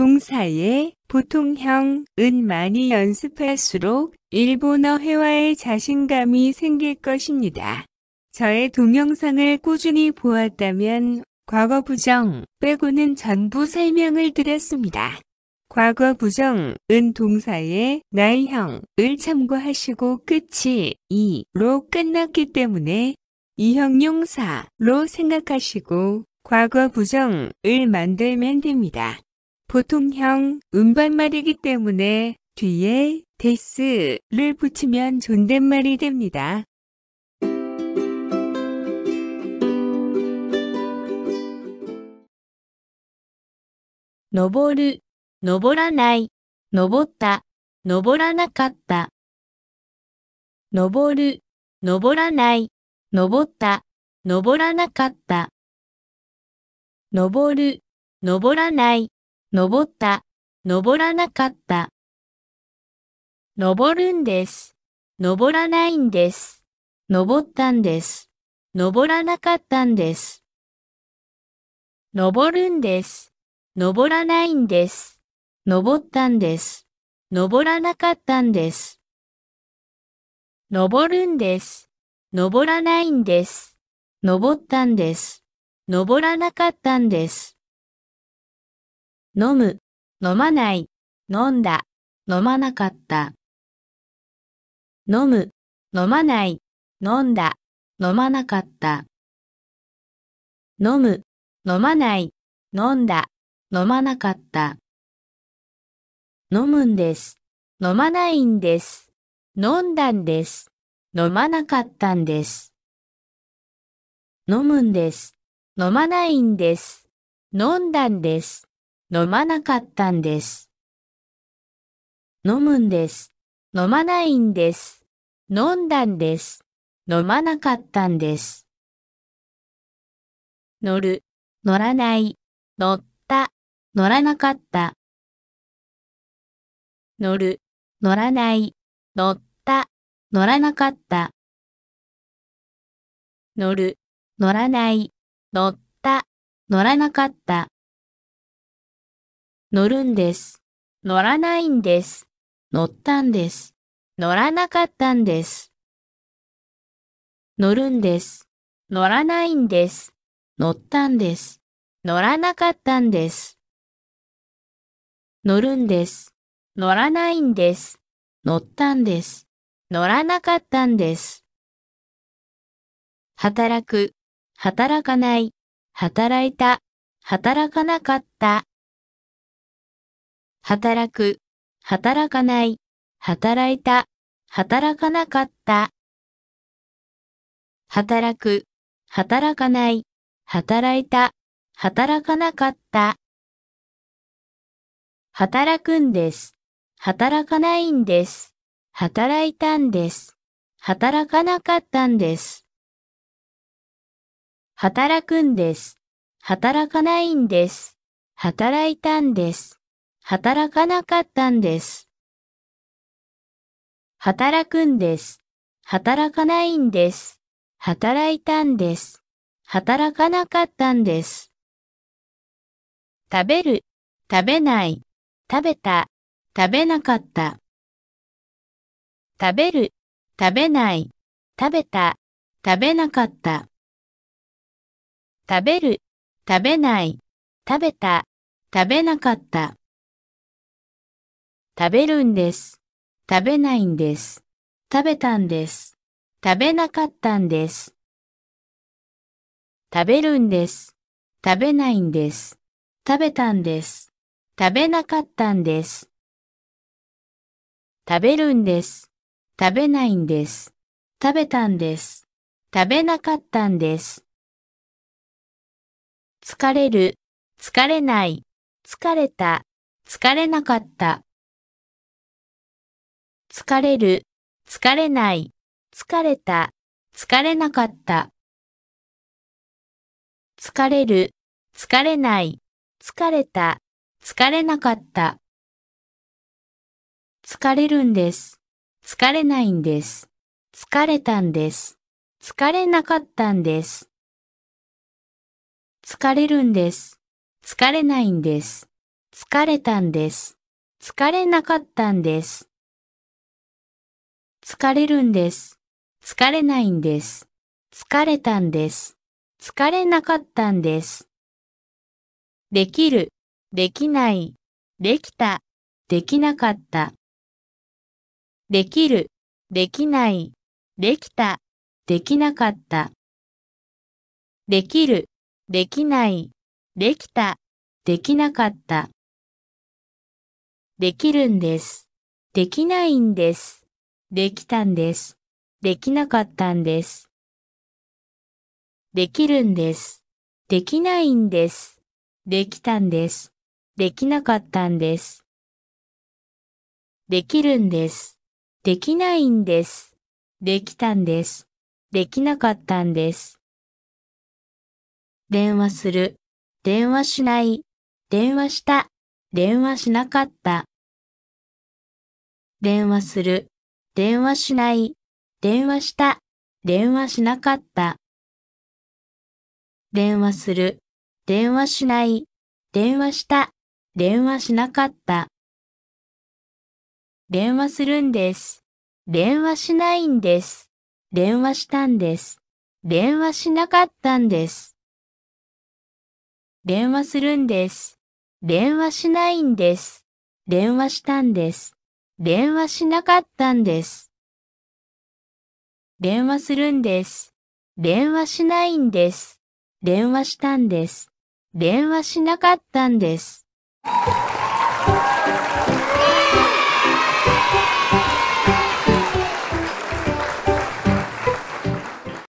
동사의 보통형은 많이 연습할수록 일본어 회화에 자신감이 생길 것입니다. 저의 동영상을 꾸준히 보았다면 과거 부정 빼고는 전부 설명을 드렸습니다. 과거 부정은 동사의 날형을 참고하시고 끝이 이로 끝났기 때문에 이 형용사로 생각하시고 과거 부정을 만들면 됩니다. 보통형 음반말이기 때문에 뒤에 데스를 붙이면 존댓말이 됩니다. 노보르, 노보라나이, 노보다, 노보라나갔다. 노보르, 노보라나이, 노보다, 노보라나갔다. 노보 登った、登らなかった。登るんです。登らないんです。登ったんです。登らなかったんです。登るんです。登らないんです。登ったんです。登らなかったんです。登るんです。登らないんです。登ったんです。登らなかったんです。飲む、飲まない、飲んだ、飲まなかった。飲む、飲まない、飲んだ、飲まなかった。飲む、飲まない、飲んだ、飲まなかった。飲むんです。飲まないんです。飲んだんです。飲まなかったんです。飲むんです。飲まないんです。飲んだんです。飲まなかったんです。飲むんです。飲まないんです。飲んだんです。飲まなかったんです。乗る、乗らない、乗った、乗らなかった。乗る、乗らない、乗った、乗らなかった。乗る、乗らない、乗った、乗らなかった。乗るんです。乗らないんです。乗ったんです。乗らなかったんです。乗るんです。乗らないんです。乗ったんです。乗らなかったんです。乗るんです。乗らないんです。乗ったんです。乗らなかったんです。働く、働かない、働いた、働かなかった。働く、働かない、働いた、働かなかった。働く、働かない、働いた、働かなかった。働くんです。働かないんです。働いたんです。働かなかったんです。働くんです。働かないんです。働いたんです。働かなかったんです。働くんです。働かないんです。働いたんです。働かなかったんです。食べる、食べない、食べた、食べなかった。食べる、食べない、食べた、食べなかった。食べる、食べない、食べた、食べなかった。食べるんです。食べないんです。食べたんです。食べなかったんです。食べるんです。食べないんです。食べたんです。食べなかったんです。食べるんです。食べないんです。食べたんです。食べなかったんです。疲れる、疲れない、疲れた、疲れなかった。疲れる、疲れない、疲れた、疲れなかった。疲れる、疲れない、疲れた、疲れなかった。疲れるんです。疲れないんです。疲れたんです。疲れなかったんです。疲れるんです。疲れないんです。疲れたんです。疲れなかったんです。疲れるんです。疲れないんです。疲れたんです。疲れなかったんです。できる、できない、できた、できなかった。できる、できない、できた、できなかった。できる、できない、できた、できなかった。できるんです。できないんです。できたんです。できなかったんです。できるんです。できないんです。できたんです。できなかったんです。できるんです。できないんです。できたんです。できなかったんです。電話する。電話しない。電話した。電話しなかった。電話する。電話しない、電話した、電話しなかった。電話する、電話しない、電話した、電話しなかった。電話するんです。電話しないんです。電話したんです。電話しなかったんです。電話するんです。電話しないんです。電話したんです。電話しなかったんです。電話するんです。電話しないんです。電話したんです。電話しなかったんです。